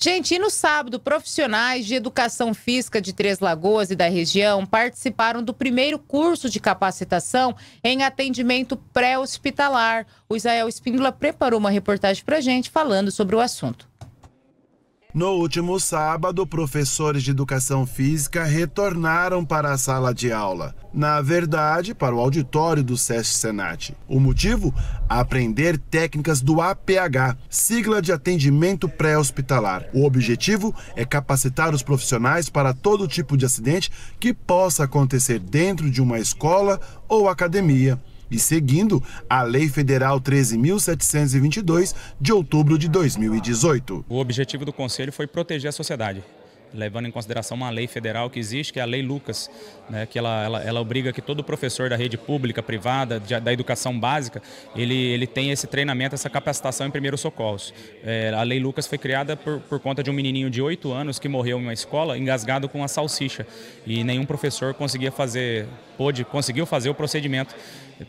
Gente, e no sábado, profissionais de educação física de Três Lagoas e da região participaram do primeiro curso de capacitação em atendimento pré-hospitalar. O Israel Espíndola preparou uma reportagem para a gente falando sobre o assunto. No último sábado, professores de educação física retornaram para a sala de aula. Na verdade, para o auditório do SESC Senat. O motivo? Aprender técnicas do APH, sigla de atendimento pré-hospitalar. O objetivo é capacitar os profissionais para todo tipo de acidente que possa acontecer dentro de uma escola ou academia e seguindo a Lei Federal 13.722 de outubro de 2018. O objetivo do Conselho foi proteger a sociedade levando em consideração uma lei federal que existe, que é a Lei Lucas, né, que ela, ela, ela, obriga que todo professor da rede pública, privada, de, da educação básica, ele, ele tem esse treinamento, essa capacitação em primeiros socorros. É, a Lei Lucas foi criada por, por conta de um menininho de 8 anos que morreu em uma escola engasgado com uma salsicha e nenhum professor conseguia fazer, pôde, conseguiu fazer o procedimento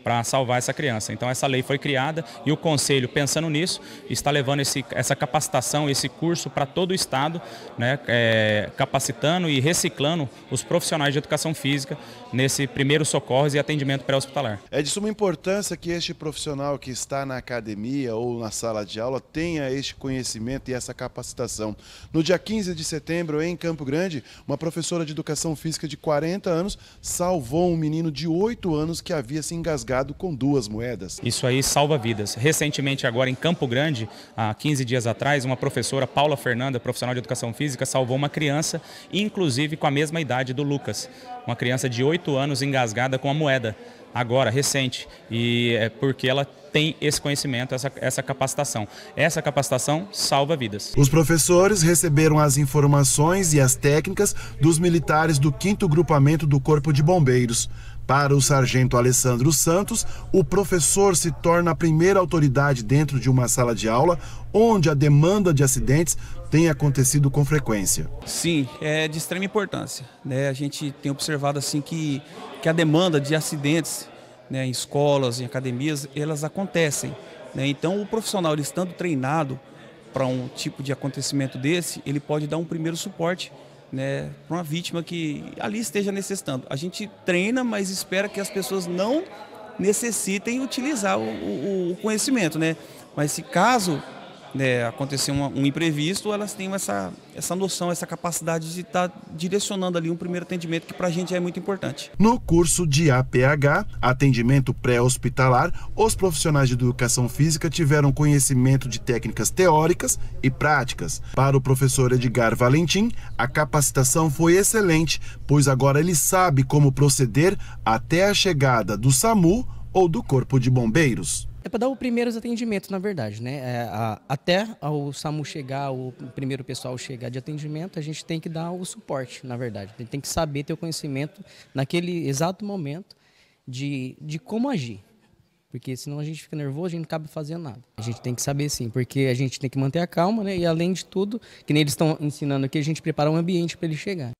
para salvar essa criança. Então essa lei foi criada e o Conselho, pensando nisso, está levando esse, essa capacitação, esse curso para todo o Estado, né, é, é, capacitando e reciclando os profissionais de educação física nesse primeiro socorro e atendimento pré-hospitalar. É de suma importância que este profissional que está na academia ou na sala de aula tenha este conhecimento e essa capacitação. No dia 15 de setembro, em Campo Grande, uma professora de educação física de 40 anos salvou um menino de 8 anos que havia se engasgado com duas moedas. Isso aí salva vidas. Recentemente, agora em Campo Grande, há 15 dias atrás, uma professora, Paula Fernanda, profissional de educação física, salvou uma criança criança, inclusive com a mesma idade do Lucas. Uma criança de 8 anos engasgada com a moeda, agora, recente. E é porque ela tem esse conhecimento, essa, essa capacitação. Essa capacitação salva vidas. Os professores receberam as informações e as técnicas dos militares do 5 Grupamento do Corpo de Bombeiros. Para o sargento Alessandro Santos, o professor se torna a primeira autoridade dentro de uma sala de aula onde a demanda de acidentes tem acontecido com frequência. Sim, é de extrema importância. Né? A gente tem observado assim que, que a demanda de acidentes né, em escolas, em academias, elas acontecem. Né? Então, o profissional, ele estando treinado para um tipo de acontecimento desse, ele pode dar um primeiro suporte né, para uma vítima que ali esteja necessitando. A gente treina, mas espera que as pessoas não necessitem utilizar o, o, o conhecimento, né? Mas se caso é, acontecer um imprevisto, elas têm essa, essa noção, essa capacidade de estar tá direcionando ali um primeiro atendimento que para a gente é muito importante. No curso de APH, atendimento pré-hospitalar, os profissionais de educação física tiveram conhecimento de técnicas teóricas e práticas. Para o professor Edgar Valentim, a capacitação foi excelente, pois agora ele sabe como proceder até a chegada do SAMU ou do Corpo de Bombeiros. É para dar os primeiros atendimentos, na verdade, né? É, a, até o SAMU chegar, o primeiro pessoal chegar de atendimento, a gente tem que dar o suporte, na verdade. Tem que saber ter o conhecimento naquele exato momento de, de como agir. Porque senão a gente fica nervoso, a gente não acaba fazendo nada. A gente tem que saber sim, porque a gente tem que manter a calma, né? E além de tudo, que nem eles estão ensinando aqui, a gente prepara um ambiente para ele chegar.